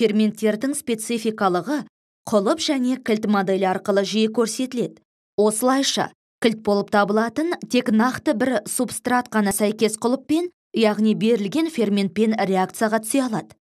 ферменттердің спецификалығы құлып және кілт моделі арқылы жиі көрсетіледі осылайша кілт болып табылатын тек нақты бір субстрат қана сәйкес құлыппен яғни берілген ферментпен реакцияға түсе алады